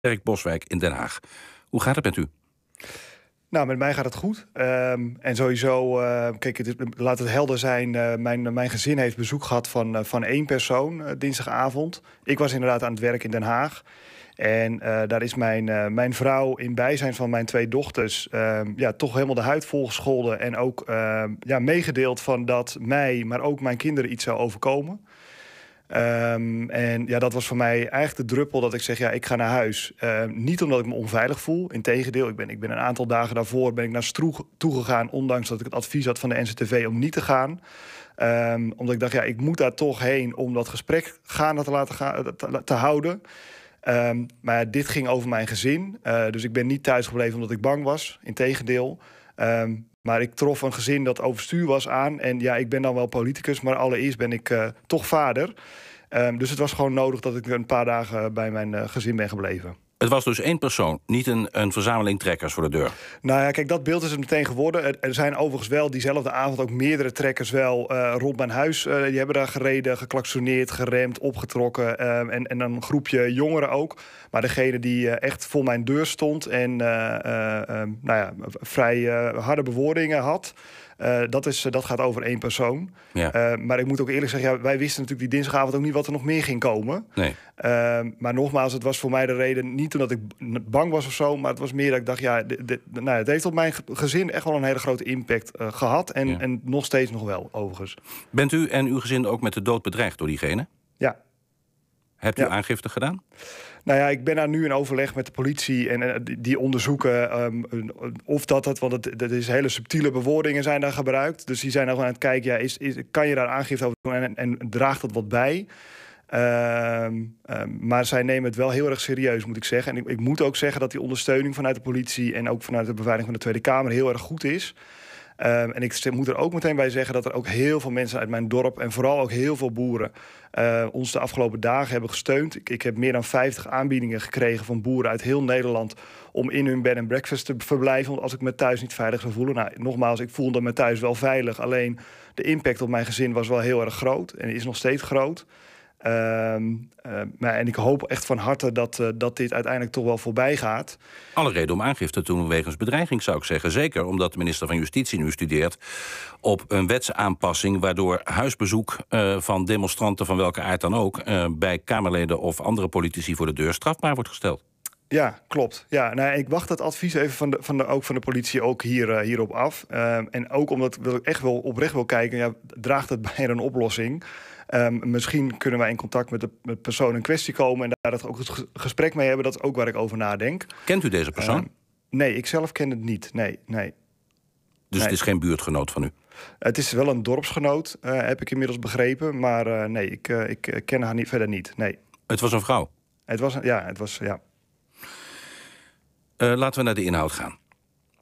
Dirk Boswijk in Den Haag. Hoe gaat het met u? Nou, met mij gaat het goed. Ehm, en sowieso, eh, kijk, laat het helder zijn. Eh, mijn, mijn gezin heeft bezoek gehad van, eh, van één persoon dinsdagavond. Ik was inderdaad aan het werk in Den Haag. En daar is mijn, mijn vrouw in bijzijn van mijn twee dochters... Ehm, ja, toch helemaal de huid volgescholden. En ook ehm, ja, meegedeeld van dat mij, maar ook mijn kinderen iets zou overkomen. Ehm, en ja, dat was voor mij eigenlijk de druppel dat ik zeg, ja, ik ga naar huis. Ehm, niet omdat ik me onveilig voel, integendeel. Ik ben, ik ben een aantal dagen daarvoor ben ik naar Stroeg toegegaan... ondanks dat ik het advies had van de NCTV om niet te gaan. Ehm, omdat ik dacht, ja, ik moet daar toch heen om dat gesprek gaande te laten gaan, te, houden. maar dit ging over mijn gezin. Eh, dus ik ben niet thuisgebleven omdat ik bang was. Integendeel. Um, maar ik trof een gezin dat overstuur was aan. En ja, ik ben dan wel politicus, maar allereerst ben ik eh, toch vader. Ehm, dus het was gewoon nodig dat ik een paar dagen eh, bij mijn eh, gezin ben gebleven. Het was dus één persoon, niet een, een verzameling trekkers voor de deur. Nou ja, kijk, dat beeld is het meteen geworden. Er zijn overigens wel diezelfde avond ook meerdere trekkers wel eh, rond mijn huis. Eh, die hebben daar gereden, geklaksoneerd, geremd, opgetrokken. Eh, en, en een groepje jongeren ook. Maar degene die echt voor mijn deur stond en nou ja, vrij harde bewoordingen had. dat, is, dat gaat over één persoon. Ja. maar ik moet ook eerlijk zeggen, wij wisten natuurlijk die dinsdagavond ook niet wat er nog meer ging komen. Nee. maar nogmaals, het was voor mij de reden niet dat ik bang was of zo, maar het was meer dat ik dacht, ja, dit, nou het heeft op mijn gezin echt wel een hele grote impact eh, gehad. En, en nog steeds nog wel, overigens. Bent u en uw gezin ook met de dood bedreigd door diegene? Ja. Hebt u aangifte gedaan? Nou ja, ik ben daar nu in overleg met de politie en die onderzoeken ehm, of dat dat, want het, is hele subtiele bewoordingen zijn daar gebruikt. Dus die zijn al aan het kijken, ja, is, is, kan je daar aangifte over doen en, en draagt dat wat bij? Ehm, ehm, maar zij nemen het wel heel erg serieus, moet ik zeggen. En ik, ik, moet ook zeggen dat die ondersteuning vanuit de politie en ook vanuit de beveiliging van de Tweede Kamer heel erg goed is. Ehm, en ik moet er ook meteen bij zeggen dat er ook heel veel mensen uit mijn dorp en vooral ook heel veel boeren eh, ons de afgelopen dagen hebben gesteund. Ik, ik, heb meer dan 50 aanbiedingen gekregen van boeren uit heel Nederland om in hun bed en breakfast te verblijven. Want als ik me thuis niet veilig zou voelen. Nou, nogmaals, ik voelde me thuis wel veilig. Alleen de impact op mijn gezin was wel heel erg groot en is nog steeds groot. Ehm, eh, maar, en ik hoop echt van harte dat, eh, dat dit uiteindelijk toch wel voorbij gaat. Alle reden om aangifte te doen wegens bedreiging, zou ik zeggen. Zeker omdat de minister van Justitie nu studeert op een wetsaanpassing... waardoor huisbezoek eh, van demonstranten van welke aard dan ook... bij Kamerleden of andere politici voor de deur strafbaar wordt gesteld. Ja, klopt. Ja, nou, ik wacht dat advies even van de, van de, ook van de politie ook hier, eh, hierop af. Ehm, en ook omdat wil ik echt wel oprecht wil kijken, ja, draagt het bij een oplossing? Ehm, misschien kunnen wij in contact met de met persoon in kwestie komen en daar ook het gesprek mee hebben. Dat is ook waar ik over nadenk. Kent u deze persoon? Ehm, nee, ik zelf ken het niet. Nee, nee. Dus het is geen buurtgenoot van u? Het is wel een dorpsgenoot, eh, heb ik inmiddels begrepen. Maar eh, nee, ik, ik ken haar niet, verder niet. Nee. Het was een vrouw? Het was, ja, het was, ja. Eh, laten we naar de inhoud gaan.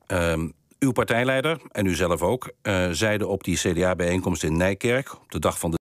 Ehm, uw partijleider en u zelf ook eh, zeiden op die CDA-bijeenkomst in Nijkerk op de dag van de